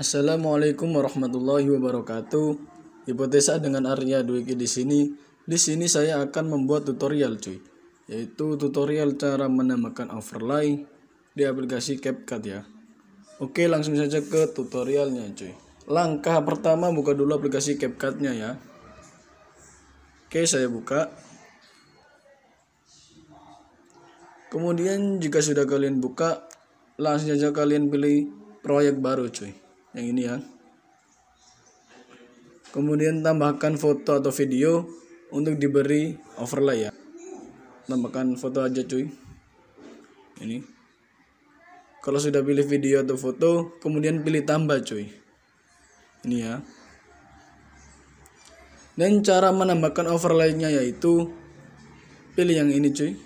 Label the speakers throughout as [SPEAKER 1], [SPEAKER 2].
[SPEAKER 1] Assalamualaikum warahmatullahi wabarakatuh. Hipotesa dengan Arya Dwiki di sini. Di sini saya akan membuat tutorial cuy, yaitu tutorial cara menambahkan overlay di aplikasi CapCut ya. Oke, langsung saja ke tutorialnya cuy. Langkah pertama buka dulu aplikasi CapCut-nya ya. Oke, saya buka. Kemudian jika sudah kalian buka, langsung saja kalian pilih proyek baru cuy yang ini ya kemudian tambahkan foto atau video untuk diberi overlay ya tambahkan foto aja cuy ini kalau sudah pilih video atau foto kemudian pilih tambah cuy ini ya dan cara menambahkan overlaynya yaitu pilih yang ini cuy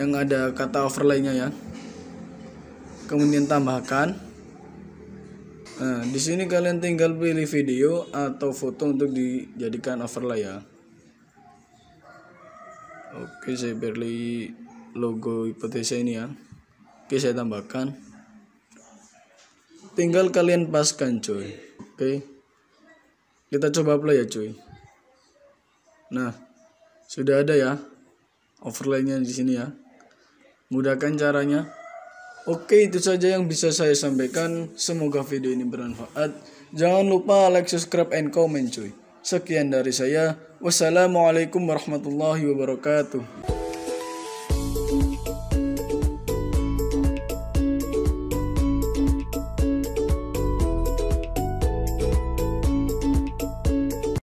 [SPEAKER 1] yang ada kata overlaynya ya kemudian tambahkan Nah, di sini kalian tinggal pilih video atau foto untuk dijadikan overlay ya. Oke, saya pilih logo hipotesa ini ya. Oke, saya tambahkan. Tinggal kalian paskan, cuy. Oke. Kita coba play ya, cuy. Nah, sudah ada ya overlaynya di sini ya. Mudahkan caranya. Oke, itu saja yang bisa saya sampaikan. Semoga video ini bermanfaat. Jangan lupa like, subscribe, and comment cuy. Sekian dari saya. Wassalamualaikum warahmatullahi wabarakatuh.